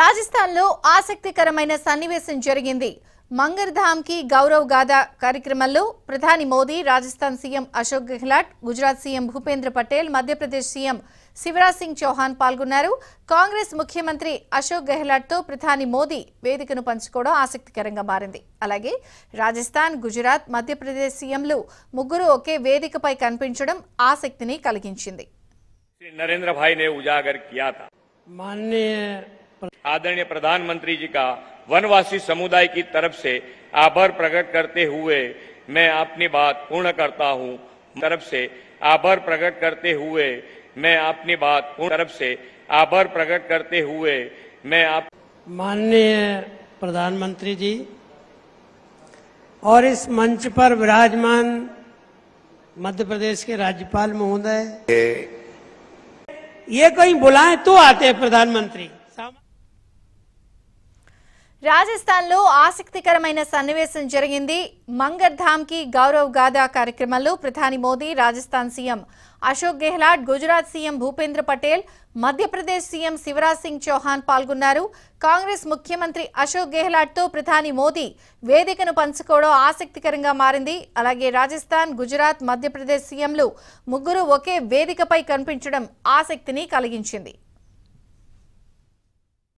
రాజస్థాన్లో ఆసక్తికరమైన సన్నివేశం జరిగింది మంగర్ కి గౌరవ్ గాథ కార్యక్రమంలో ప్రధాని Modi Rajasthan CM Ashok Gehlot Gujarat CM Bhupendra Patel Madhya Pradesh CM Shivraj Singh Chouhan పాల్గొన్నారు కాంగ్రెస్ ముఖ్యమంత్రి అశోక్ గెహ్లాట్తో ప్రధాని మోదీ వేదికను పంచుకోవడం ఆసక్తికరంగా మారింది అలాగే రాజస్థాన్ గుజరాత్ మధ్యప్రదేశ్ సీఎంలు ముగ్గురు ఒకే వేదికపై కనిపించడం ఆసక్తిని కలిగించింది आदरणीय प्रधानमंत्री जी का वनवासी समुदाय की तरफ से आभार प्रकट करते हुए मैं अपनी बात पूर्ण करता हूँ तरफ से आभार प्रकट करते हुए मैं अपनी बात पूर्ण तरफ से आभार प्रकट करते हुए मैं आप माननीय प्रधानमंत्री जी और इस मंच पर विराजमान मध्य प्रदेश के राज्यपाल महोदय ये कहीं बुलाएं तो आते हैं प्रधानमंत्री రాజస్థాన్లో ఆసక్తికరమైన సన్నివేశం జరిగింది మంగర్ కి గౌరవ్ గాథా కార్యక్రమంలో ప్రధాని Modi Rajasthan CM Ashok Gehlot Gujarat CM Bhupendra Patel Madhya Pradesh CM Shivraj Singh Chouhan పాల్గొన్నారు కాంగ్రెస్ ముఖ్యమంత్రి అశోక్ గెహ్లాట్తో ప్రధాని మోదీ వేదికను పంచుకోవడం ఆసక్తికరంగా మారింది అలాగే రాజస్థాన్ గుజరాత్ మధ్యప్రదేశ్ సీఎంలు ముగ్గురు ఒకే వేదికపై కనిపించడం ఆసక్తిని కలిగించింది